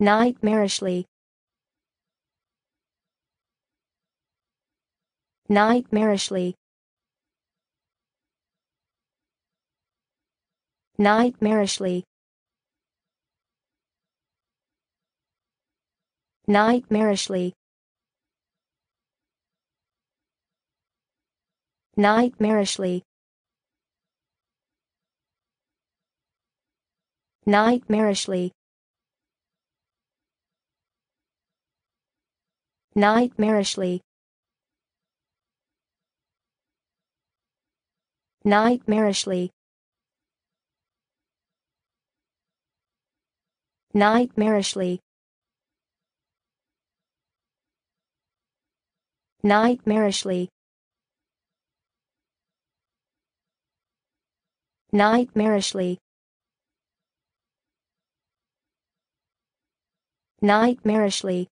nightmarishly nightmarishly nightmarishly nightmarishly nightmarishly nightmarishly nightmarishly nightmarishly nightmarishly nightmarishly nightmarishly nightmarishly